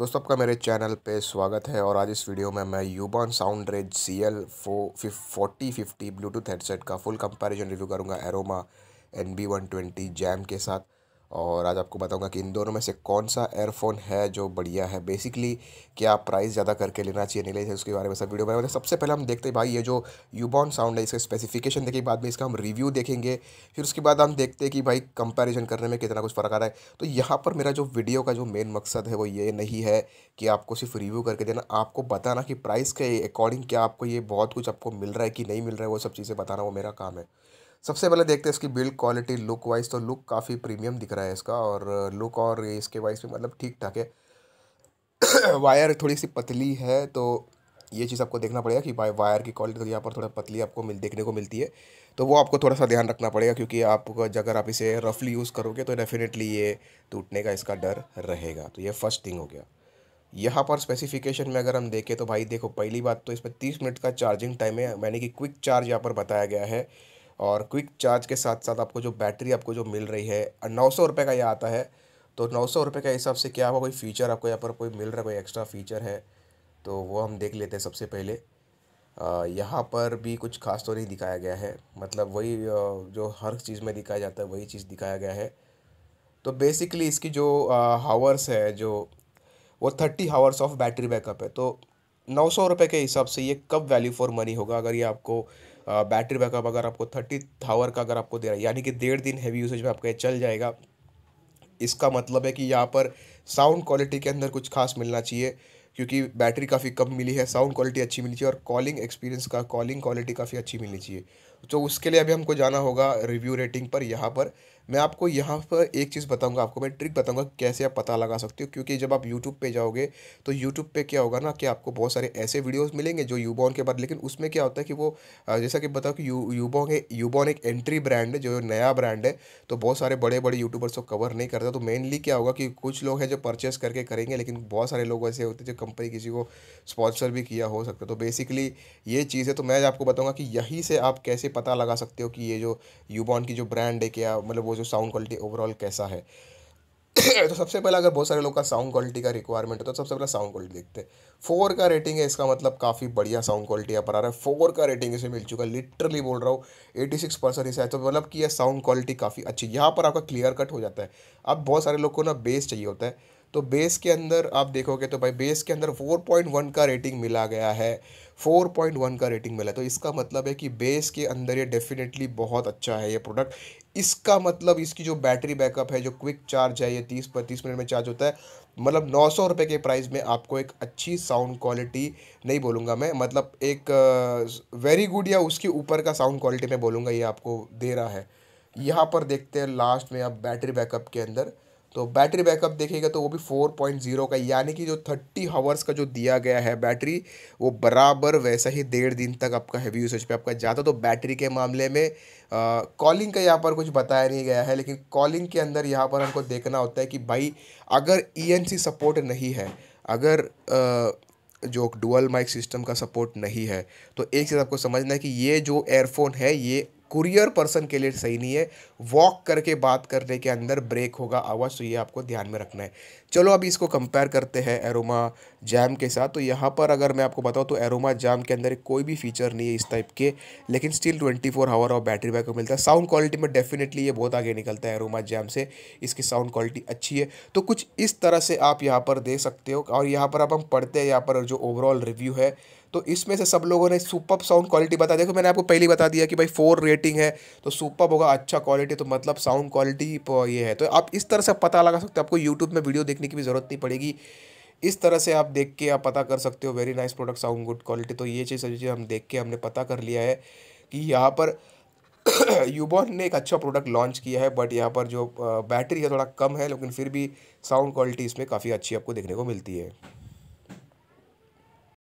दोस्तों आपका मेरे चैनल पे स्वागत है और आज इस वीडियो में मैं Ubon sound rage C L फो फोर्टी फिफ्टी ब्लूटूथ हेडसेट का फुल कंपैरिजन रिव्यू करूँगा aroma N B one twenty jam के साथ और आज आपको बताऊंगा कि इन दोनों में से कौन सा एयरफोन है जो बढ़िया है बेसिकली क्या प्राइस ज़्यादा करके लेना चाहिए नहीं लेना चाहिए उसके बारे में सब वीडियो बनाए मतलब सबसे पहले हम देखते हैं भाई ये जो यूबॉन साउंड है इसका स्पेसिफिकेशन देखिए बाद में इसका हम रिव्यू देखेंगे फिर उसके बाद हम देखते हैं कि भाई कंपेरिजन करने में कितना कुछ फ़र्क आ रहा है तो यहाँ पर मेरा जो वीडियो का जो मेन मकसद है वो ये नहीं है कि आपको सिर्फ रिव्यू करके देना आपको बताना कि प्राइस के अकॉर्डिंग क्या आपको ये बहुत कुछ आपको मिल रहा है कि नहीं मिल रहा है वो सब चीज़ें बताना वो मेरा काम है सबसे पहले देखते हैं इसकी बिल्ड क्वालिटी लुक वाइज तो लुक काफ़ी प्रीमियम दिख रहा है इसका और लुक और इसके वाइज भी मतलब ठीक ठाक है वायर थोड़ी सी पतली है तो ये चीज़ आपको देखना पड़ेगा कि भाई वायर की क्वालिटी तो यहाँ पर थोड़ा पतली आपको मिल देखने को मिलती है तो वो आपको थोड़ा सा ध्यान रखना पड़ेगा क्योंकि आप अगर आप इसे रफली यूज़ करोगे तो डेफिनेटली ये टूटने का इसका डर रहेगा तो ये फर्स्ट थिंग हो गया यहाँ पर स्पेसिफिकेशन में अगर हम देखें तो भाई देखो पहली बात तो इसमें तीस मिनट का चार्जिंग टाइम है यानी कि क्विक चार्ज यहाँ पर बताया गया है और क्विक चार्ज के साथ साथ आपको जो बैटरी आपको जो मिल रही है नौ सौ रुपये का ये आता है तो नौ सौ रुपये के हिसाब से क्या होगा कोई फ़ीचर आपको यहाँ पर कोई मिल रहा है कोई एक्स्ट्रा फ़ीचर है तो वो हम देख लेते हैं सबसे पहले यहाँ पर भी कुछ खास तो नहीं दिखाया गया है मतलब वही जो हर चीज़ में दिखाया जाता है वही चीज़ दिखाया गया है तो बेसिकली इसकी जो हावर्स है जो वो thirty hours of battery backup है तो नौ सौ रुपये के हिसाब से ये कब वैल्यू फॉर मनी होगा अगर ये आपको बैटरी बैकअप अगर आपको थर्टी थावर का अगर आपको दे रहा है यानी कि डेढ़ दिन हैवी यूसेज में आपका ये चल जाएगा इसका मतलब है कि यहाँ पर साउंड क्वालिटी के अंदर कुछ खास मिलना चाहिए क्योंकि बैटरी काफ़ी कम मिली है साउंड क्वालिटी अच्छी मिली चाहिए और कॉलिंग एक्सपीरियंस का कॉलिंग क्वालिटी काफ़ी अच्छी मिलनी चाहिए तो उसके लिए अभी हमको जाना होगा रिव्यू रेटिंग पर यहाँ पर मैं आपको यहाँ पर एक चीज़ बताऊँगा आपको मैं ट्रिक बताऊँगा कैसे आप पता लगा सकते हो क्योंकि जब आप यूट्यूब पर जाओगे तो यूट्यूब पर क्या होगा ना कि आपको बहुत सारे ऐसे वीडियोज़ मिलेंगे जो यूबॉन के बाद लेकिन उसमें क्या होता है कि वो जैसा कि बताओ कि यू यूबॉन है यूबॉन एक एंट्री ब्रांड है जो नया ब्रांड है तो बहुत सारे बड़े बड़े यूट्यूबर्स को कवर नहीं करता तो मेनली क्या होगा कि कुछ लोग हैं जो परचेस करके करेंगे लेकिन बहुत सारे लोग ऐसे होते हैं जो कंपनी किसी को स्पॉन्सर भी किया हो सकता है तो बेसिकली ये चीज़ है तो मैं आपको बताऊँगा कि यहीं से आप कैसे पता लगा सकते हो कि ये जो यूबॉन की जो ब्रांड है क्या मतलब वो जो साउंड क्वालिटी ओवरऑल कैसा है तो सबसे पहले अगर बहुत सारे लोग का साउंड क्वालिटी का रिक्वायरमेंट होता है तो सबसे पहले साउंड क्वालिटी देखते हैं फोर का रेटिंग है इसका मतलब काफ़ी बढ़िया साउंड क्वालिटी यहाँ पर आ रहा है फोर का रेटिंग इसे मिल चुका है लिटरली बोल रहा हूँ एटी सिक्स परसेंट इसे तो मतलब कि यह साउंड क्वालिटी काफ़ी अच्छी यहाँ पर आपका क्लियर कट हो जाता है अब बहुत सारे लोग को ना बेस चाहिए होता है तो बेस के अंदर आप देखोगे तो भाई बेस के अंदर 4.1 का रेटिंग मिला गया है 4.1 का रेटिंग मिला तो इसका मतलब है कि बेस के अंदर ये डेफिनेटली बहुत अच्छा है ये प्रोडक्ट इसका मतलब इसकी जो बैटरी बैकअप है जो क्विक चार्ज है ये तीस पर तीस मिनट में चार्ज होता है मतलब नौ सौ रुपये के प्राइस में आपको एक अच्छी साउंड क्वालिटी नहीं बोलूँगा मैं मतलब एक वेरी गुड या उसके ऊपर का साउंड क्वालिटी मैं बोलूँगा ये आपको दे रहा है यहाँ पर देखते हैं लास्ट में आप बैटरी बैकअप के अंदर तो बैटरी बैकअप देखिएगा तो वो भी फोर पॉइंट जीरो का यानी कि जो थर्टी हावर्स का जो दिया गया है बैटरी वो बराबर वैसा ही डेढ़ दिन तक आपका हैवी यूसेज पे आपका जाता तो बैटरी के मामले में कॉलिंग का यहाँ पर कुछ बताया नहीं गया है लेकिन कॉलिंग के अंदर यहाँ पर हमको देखना होता है कि भाई अगर ई e सपोर्ट नहीं है अगर आ, जो डुअल माइक सिस्टम का सपोर्ट नहीं है तो एक चीज़ आपको समझना है कि ये जो एयरफोन है ये कुरियर पर्सन के लिए सही नहीं है वॉक करके बात करने के अंदर ब्रेक होगा आवाज़ तो ये आपको ध्यान में रखना है चलो अभी इसको कंपेयर करते हैं एरोमा जैम के साथ तो यहाँ पर अगर मैं आपको बताऊँ तो एरोमा जैम के अंदर कोई भी फीचर नहीं है इस टाइप के लेकिन स्टिल ट्वेंटी फोर आवर और बैटरी बैकअप मिलता है साउंड क्वालिटी में डेफिनेटली ये बहुत आगे निकलता है एरोमा जैम से इसकी साउंड क्वालिटी अच्छी है तो कुछ इस तरह से आप यहाँ पर दे सकते हो और यहाँ पर अब हम पढ़ते हैं यहाँ पर जो ओवरऑल रिव्यू है तो इसमें से सब लोगों ने सुपर साउंड क्वालिटी बता देखो मैंने आपको पहले बता दिया कि भाई फोर रेटिंग है तो सुपर होगा अच्छा क्वालिटी तो मतलब साउंड क्वालिटी ये है तो आप इस तरह से पता लगा सकते हो आपको यूट्यूब में वीडियो देखने की भी ज़रूरत नहीं पड़ेगी इस तरह से आप देख के आप पता कर सकते हो very nice product sound good quality तो ये चीज़ सभी चीज़ हम देख के हमने पता कर लिया है कि यहाँ पर यूबॉन ने एक अच्छा प्रोडक्ट लॉन्च किया है बट यहाँ पर जो बैटरी है थोड़ा कम है लेकिन फिर भी साउंड क्वालिटी इसमें काफ़ी अच्छी आपको देखने को मिलती है